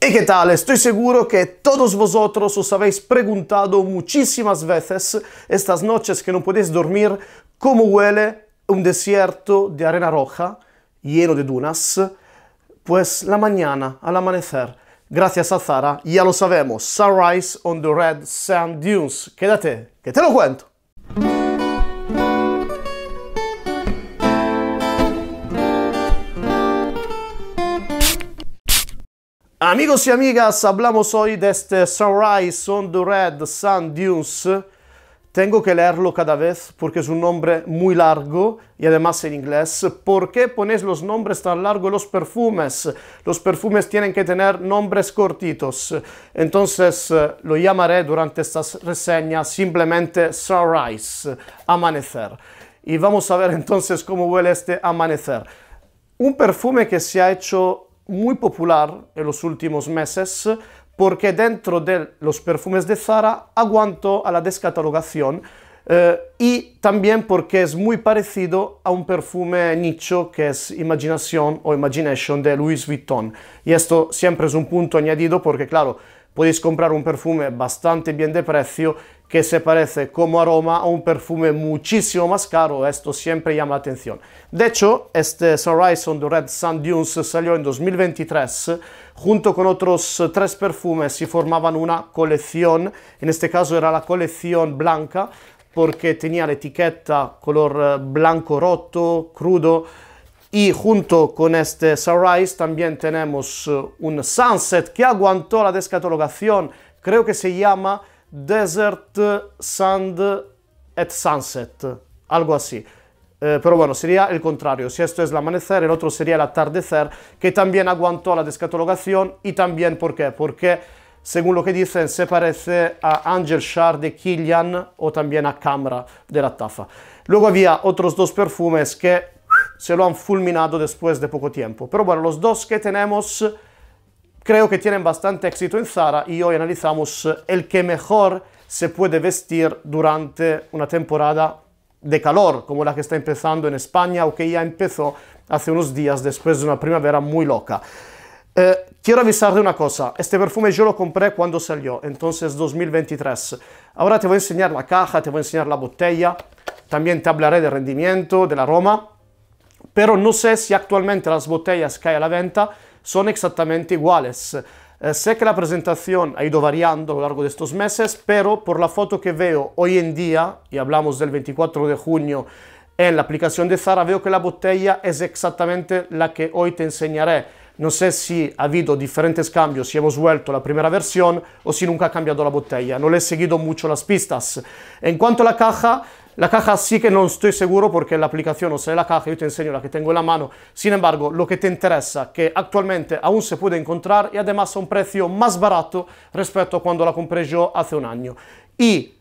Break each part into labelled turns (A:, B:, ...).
A: ¿Y qué tal? Estoy seguro que todos vosotros os habéis preguntado muchísimas veces estas noches que no podéis dormir cómo huele un desierto de arena roja lleno de dunas. Pues la mañana, al amanecer, gracias a Zara, ya lo sabemos, Sunrise on the Red Sand Dunes. Quédate, que te lo cuento. Amigos y amigas, hablamos hoy de este Sunrise on the Red Sand Dunes. Tengo que leerlo cada vez porque es un nombre muy largo y además en inglés. ¿Por qué ponéis los nombres tan largos los perfumes? Los perfumes tienen que tener nombres cortitos. Entonces eh, lo llamaré durante esta reseña simplemente Sunrise, amanecer. Y vamos a ver entonces cómo huele este amanecer. Un perfume que se ha hecho muy popular en los últimos meses porque dentro de los perfumes de Zara aguanto a la descatalogación eh, y también porque es muy parecido a un perfume nicho que es Imaginación o Imagination de Louis Vuitton. Y esto siempre es un punto añadido porque, claro, podéis comprar un perfume bastante bien de precio que se parece como aroma a un perfume muchísimo más caro. Esto siempre llama la atención. De hecho, este Sunrise on the Red Sand Dunes salió en 2023 junto con otros tres perfumes y formaban una colección. En este caso era la colección blanca porque tenía la etiqueta color eh, blanco roto, crudo. Y junto con este Sunrise también tenemos eh, un Sunset que aguantó la descatalogación. Creo que se llama Desert Sand at Sunset, algo así. Eh, pero bueno, sería el contrario. Si esto es el amanecer, el otro sería el atardecer, que también aguantó la descatalogación y también ¿por qué? Porque según lo que dicen, se parece a Angel Shard de Killian o también a Camra de la Tafa. Luego había otros dos perfumes que se lo han fulminado después de poco tiempo. Pero bueno, los dos que tenemos creo que tienen bastante éxito en Zara y hoy analizamos el que mejor se puede vestir durante una temporada de calor, como la que está empezando en España o que ya empezó hace unos días después de una primavera muy loca. Eh, quiero avisar de una cosa, este perfume yo lo compré cuando salió, entonces 2023. Ahora te voy a enseñar la caja, te voy a enseñar la botella, también te hablaré del rendimiento, del aroma, pero no sé si actualmente las botellas caen a la venta son exactamente iguales. Eh, sé que la presentación ha ido variando a lo largo de estos meses, pero por la foto que veo hoy en día, y hablamos del 24 de junio, en la aplicación de Zara veo que la botella es exactamente la que hoy te enseñaré. No sé si ha habido diferentes cambios, si hemos vuelto la primera versión o si nunca ha cambiado la botella. No le he seguido mucho las pistas. En cuanto a la caja, la caja sí que no estoy seguro porque la aplicación, no sea, la caja, yo te enseño la que tengo en la mano. Sin embargo, lo que te interesa, que actualmente aún se puede encontrar y además a un precio más barato respecto a cuando la compré yo hace un año. Y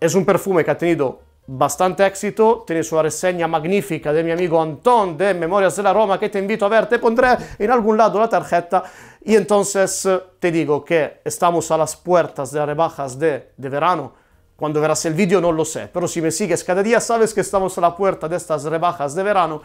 A: es un perfume que ha tenido bastante éxito, tiene su reseña magnífica de mi amigo Antón de Memorias de la Roma que te invito a ver, te pondré en algún lado la tarjeta y entonces eh, te digo que estamos a las puertas de las rebajas de verano cuando verás el vídeo no lo sé, pero si me sigues cada día sabes que estamos a la puerta de estas rebajas de verano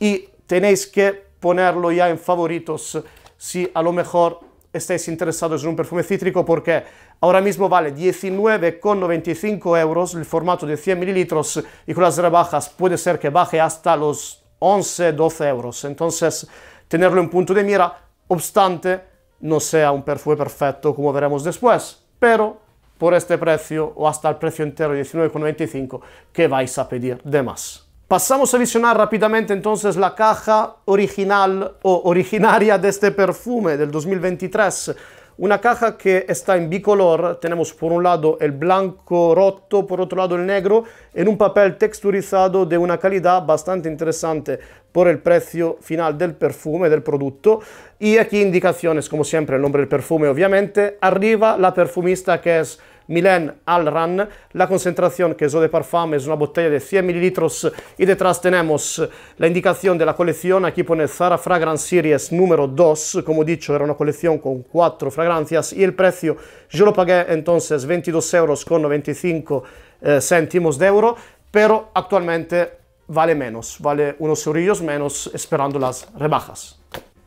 A: y tenéis que ponerlo ya en favoritos si a lo mejor estáis interesados en un perfume cítrico porque ahora mismo vale 19,95 euros el formato de 100 mililitros y con las rebajas puede ser que baje hasta los 11, 12 euros. Entonces, tenerlo en punto de mira, obstante, no sea un perfume perfecto como veremos después, pero por este precio o hasta el precio entero 19,95 que vais a pedir de más. Pasamos a visionar rápidamente entonces la caja original o originaria de este perfume del 2023. Una caja que está en bicolor, tenemos por un lado el blanco roto, por otro lado el negro, en un papel texturizado de una calidad bastante interesante por el precio final del perfume, del producto. Y aquí indicaciones, como siempre, el nombre del perfume, obviamente. Arriba la perfumista que es Milan Alran. La concentración que es de Parfum es una botella de 100 mililitros y detrás tenemos la indicación de la colección. Aquí pone Zara Fragrance Series número 2. Como dicho, era una colección con cuatro fragancias y el precio yo lo pagué entonces 22 euros con 95 eh, céntimos de euro, pero actualmente vale menos, vale unos eurillos menos esperando las rebajas.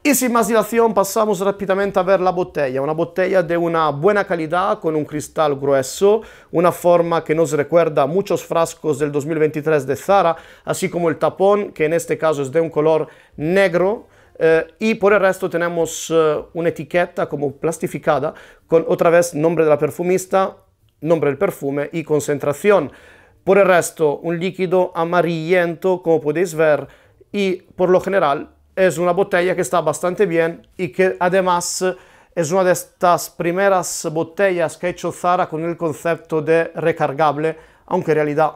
A: Y sin más dilación pasamos rápidamente a ver la botella, una botella de una buena calidad con un cristal grueso, una forma que nos recuerda a muchos frascos del 2023 de Zara, así como el tapón que en este caso es de un color negro. Eh, y por el resto tenemos eh, una etiqueta como plastificada con otra vez nombre de la perfumista, nombre del perfume y concentración. Por el resto un líquido amarillento como podéis ver y por lo general es una botella que está bastante bien y que además eh, es una de estas primeras botellas que ha hecho Zara con el concepto de recargable, aunque en realidad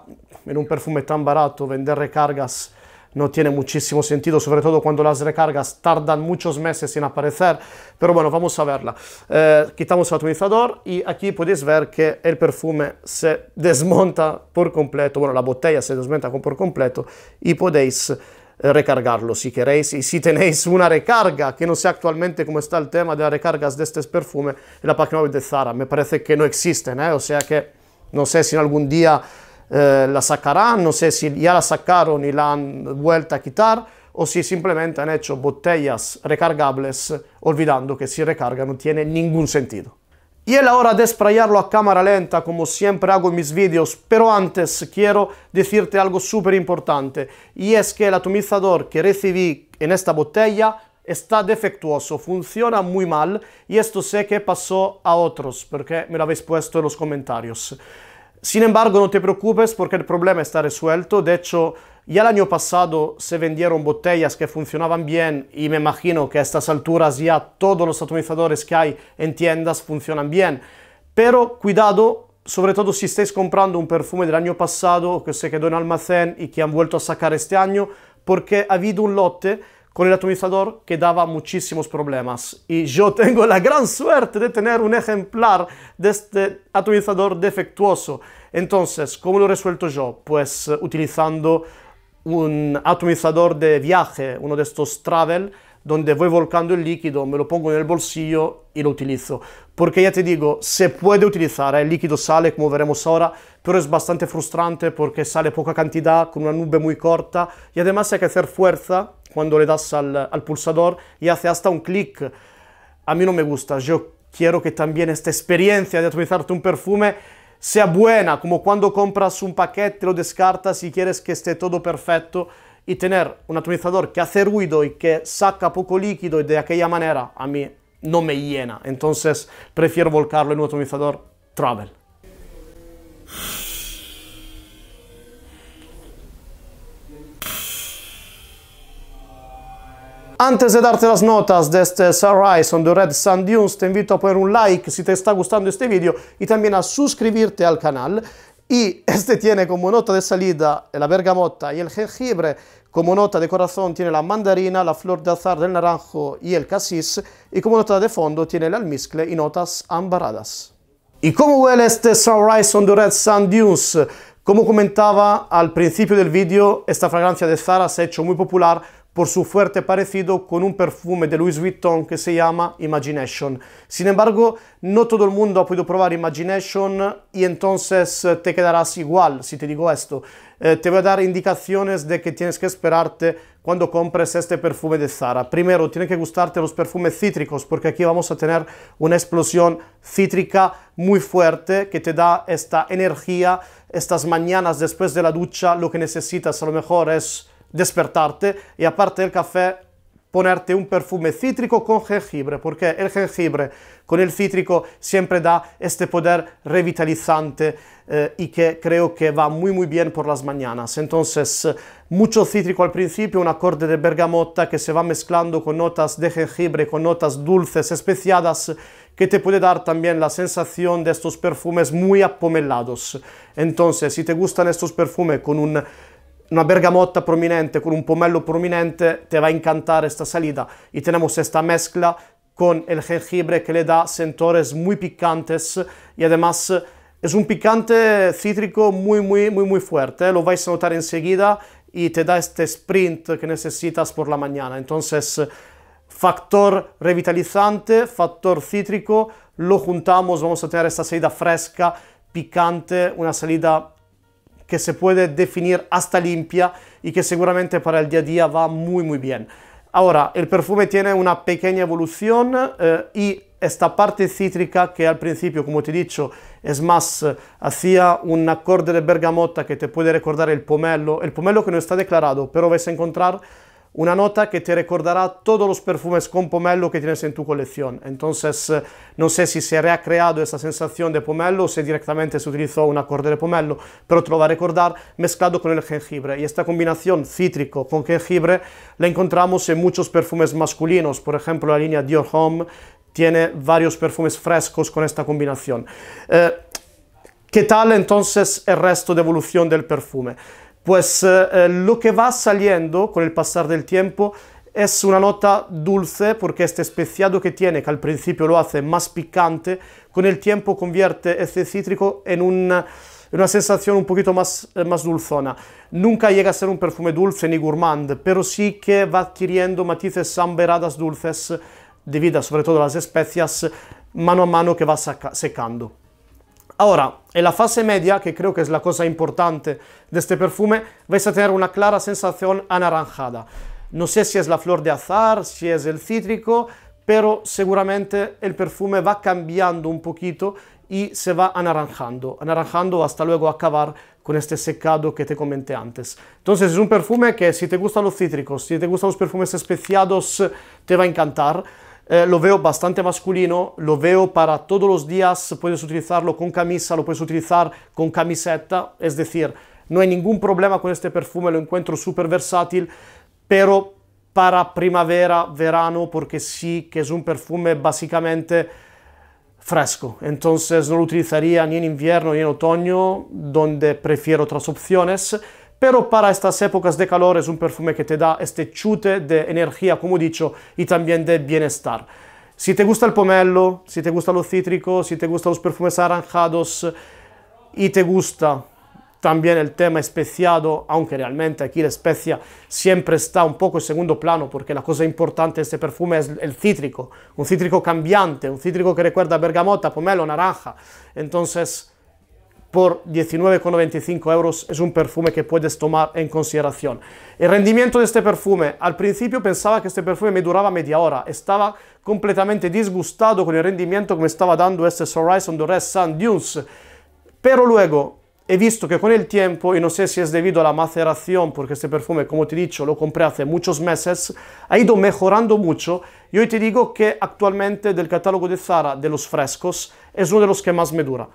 A: en un perfume tan barato vender recargas no tiene muchísimo sentido, sobre todo cuando las recargas tardan muchos meses en aparecer, pero bueno, vamos a verla. Eh, quitamos el atomizador y aquí podéis ver que el perfume se desmonta por completo, bueno, la botella se desmonta por completo y podéis recargarlo. Si queréis si tenéis una recarga, che non sé attualmente come sta il tema de las recargas de este perfume, en la página 9 de Zara. Me parece che non esiste, ¿eh? o sea che non so se in algún día eh, la sacarán, non so se già la sacaron e la han vuelto a quitar, o se simplemente hanno fatto botellas recargables olvidando que si recarga non tiene ningún sentido. Y es la hora de sprayarlo a cámara lenta, como siempre hago en mis vídeos. Pero antes quiero decirte algo súper importante. Y es que el atomizador que recibí en esta botella está defectuoso, funciona muy mal. Y esto sé que pasó a otros, porque me lo habéis puesto en los comentarios. Sin embargo, no te preocupes porque el problema está resuelto. De hecho, ya el año pasado se vendieron botellas que funcionaban bien y me imagino que a estas alturas ya todos los atomizadores que hay en tiendas funcionan bien. Pero cuidado, sobre todo si estáis comprando un perfume del año pasado que se quedó en almacén y que han vuelto a sacar este año, porque ha habido un lote con el atomizador que daba muchísimos problemas. Y yo tengo la gran suerte de tener un ejemplar de este atomizador defectuoso. Entonces, ¿cómo lo he resuelto yo? Pues eh, utilizando un atomizador de viaje, uno de estos travel, donde voy volcando el líquido, me lo pongo en el bolsillo y lo utilizo. Porque ya te digo, se puede utilizar, ¿eh? el líquido sale como veremos ahora, pero es bastante frustrante porque sale poca cantidad, con una nube muy corta y además hay que hacer fuerza cuando le das al, al pulsador y hace hasta un clic. A mí no me gusta, yo quiero que también esta experiencia de atomizarte un perfume sea buena, como cuando compras un paquete, lo descartas si quieres que esté todo perfecto y tener un atomizador que hace ruido y que saca poco líquido y de aquella manera a mí no me llena. Entonces prefiero volcarlo en un atomizador travel. Antes de darte las notas de este Sunrise on the Red Sand Dunes, te invito a poner un like si te está gustando este vídeo y también a suscribirte al canal. Y este tiene como nota de salida la bergamota y el jengibre, como nota de corazón tiene la mandarina, la flor de azar del naranjo y el casis, y como nota de fondo tiene el almizcle y notas ambaradas. ¿Y cómo huele este Sunrise on the Red Sand Dunes? Como comentaba al principio del vídeo, esta fragancia de Zara se ha hecho muy popular por su fuerte parecido con un perfume de Louis Vuitton que se llama Imagination. Sin embargo, no todo el mundo ha podido probar Imagination y e entonces eh, te quedarás igual si te digo esto. Eh, te voy a dar indicaciones de que tienes que esperarte cuando compres este perfume de Zara. Primero, tiene que gustarte los perfumes cítricos porque aquí vamos a tener una explosión cítrica muy fuerte que te da esta energía. Estas mañanas después de la ducha lo que necesitas a lo mejor es despertarte y aparte del café ponerte un perfume cítrico con jengibre, porque el jengibre con el cítrico siempre da este poder revitalizante eh, y que creo que va muy muy bien por las mañanas. Entonces, eh, mucho cítrico al principio, un acorde de bergamota que se va mezclando con notas de jengibre, con notas dulces, especiadas, que te puede dar también la sensación de estos perfumes muy apomelados. Entonces, si te gustan estos perfumes con un una bergamotta prominente con un pomelo prominente te va a encantar esta salida. Y tenemos esta mezcla con el jengibre que le da sentores muy picantes y e además es un picante cítrico muy, muy, muy, muy fuerte. Eh. Lo vais a notar enseguida y te da este sprint que necesitas por la mañana. Entonces, factor revitalizante, factor cítrico, lo juntamos, vamos a tener esta salida fresca, picante, una salida que se puede definir hasta limpia y que seguramente para el día a día va muy muy bien. Ahora, el perfume tiene una pequeña evolución eh, y esta parte cítrica que al principio, como te he dicho, es más, eh, hacía un acorde de bergamota que te puede recordar el pomelo, el pomelo que no está declarado, pero vais a encontrar una nota que te recordará todos los perfumes con pomelo que tienes en tu colección. Entonces, eh, no sé si se ha recreado esa sensación de pomelo o si directamente se utilizó un acorde de pomelo, pero te lo va a recordar mezclado con el jengibre. Y esta combinación cítrico con jengibre la encontramos en muchos perfumes masculinos, por ejemplo, la línea Dior Home tiene varios perfumes frescos con esta combinación. Eh, ¿Qué tal entonces el resto de evolución del perfume? pues eh, lo que va saliendo con el pasar del tiempo es una nota dulce porque este especiado que tiene, que al principio lo hace más picante, con el tiempo convierte este cítrico en una, una sensación un poquito más, eh, más dulzona. Nunca llega a ser un perfume dulce ni gourmand, pero sí que va adquiriendo matices amberadas dulces debidas sobre todo a las especias mano a mano que va secando. Ahora, en la fase media, que creo que es la cosa importante de este perfume, vais a tener una clara sensación anaranjada. No sé si es la flor de azar, si es el cítrico, pero seguramente el perfume va cambiando un poquito y se va anaranjando, anaranjando hasta luego acabar con este secado que te comenté antes. Entonces es un perfume que si te gustan los cítricos, si te gustan los perfumes especiados, te va a encantar. Eh, lo veo bastante masculino, lo veo para todos los días, puedes utilizarlo con camisa, lo puedes utilizar con camiseta, es decir, no hay ningún problema con este perfume, lo encuentro súper versátil, pero para primavera, verano, porque sí que es un perfume básicamente fresco, entonces no lo utilizaría ni en invierno ni en otoño, donde prefiero otras opciones. pero para estas épocas de calor es un perfume que te da este chute de energía, como dicho, y también de bienestar. Si te gusta el pomelo, si te gusta lo cítrico, si te gustan los perfumes anaranjados y te gusta también el tema especiado, aunque realmente aquí la especia siempre está un poco en segundo plano, porque la cosa importante de este perfume es el cítrico, un cítrico cambiante, un cítrico que recuerda bergamota, pomelo, naranja. Entonces, por 19,95 euros es un perfume que puedes tomar en consideración. El rendimiento de este perfume, al principio pensaba que este perfume me duraba media hora, estaba completamente disgustado con el rendimiento que me estaba dando este Horizon the Red Sun Dunes, pero luego he visto que con el tiempo, y no sé si es debido a la maceración, porque este perfume, como te he dicho, lo compré hace muchos meses, ha ido mejorando mucho. Y hoy te digo que actualmente del catálogo de Zara, de los frescos, es uno de los que más me dura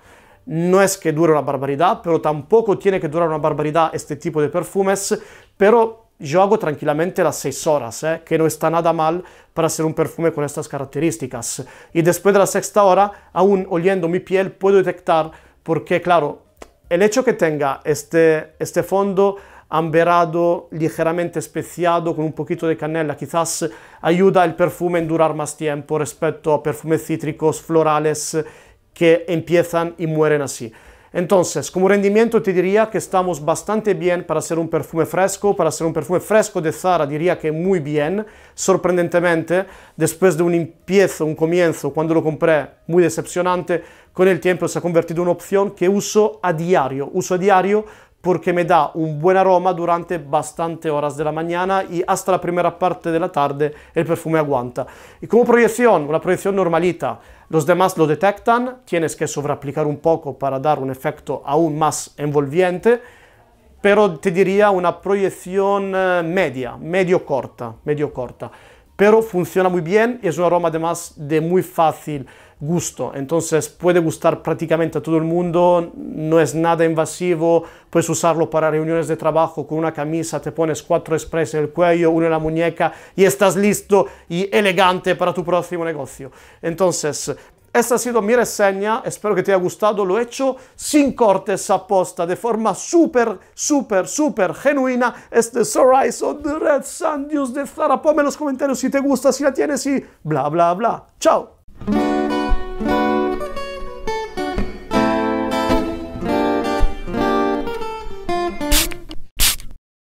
A: no es que dure una barbaridad, pero tampoco tiene que durar una barbaridad este tipo de perfumes, pero yo hago tranquilamente las 6 horas, eh, que no está nada mal para ser un perfume con estas características. Y después de la sexta hora, aún oliendo mi piel, puedo detectar, porque claro, el hecho que tenga este, este, fondo amberado, ligeramente especiado, con un poquito de canela, quizás ayuda al perfume a durar más tiempo respecto a perfumes cítricos, florales que empiezan y mueren así. Entonces, como rendimiento te diría que estamos bastante bien para hacer un perfume fresco, para hacer un perfume fresco de Zara diría que muy bien, sorprendentemente, después de un empiezo, un comienzo, cuando lo compré, muy decepcionante, con el tiempo se ha convertido en una opción que uso a diario, uso a diario perché me da un buon aroma durante bastante horas della la mañana y hasta la primera parte della tarde il perfume aguanta. E come proiezione, una proiezione normalita, los demás lo detectan, tienes que sobreaplicar un poco para dar un efecto aún más envolviente, però te diría una proiezione media, medio corta, medio corta. Pero funziona muy bien y es un aroma además de muy fácil gusto. Entonces puede gustar prácticamente a todo el mundo, no es nada invasivo, puedes usarlo para reuniones de trabajo con una camisa, te pones cuatro express en el cuello, uno en la muñeca y estás listo y elegante para tu próximo negocio. Entonces, esta ha sido mi reseña, espero que te haya gustado, lo he hecho sin cortes aposta, de forma súper, súper, súper genuina. Este Horizon de Red Sandius de Zara, ponme en los comentarios si te gusta, si la tienes y bla, bla, bla. Chao.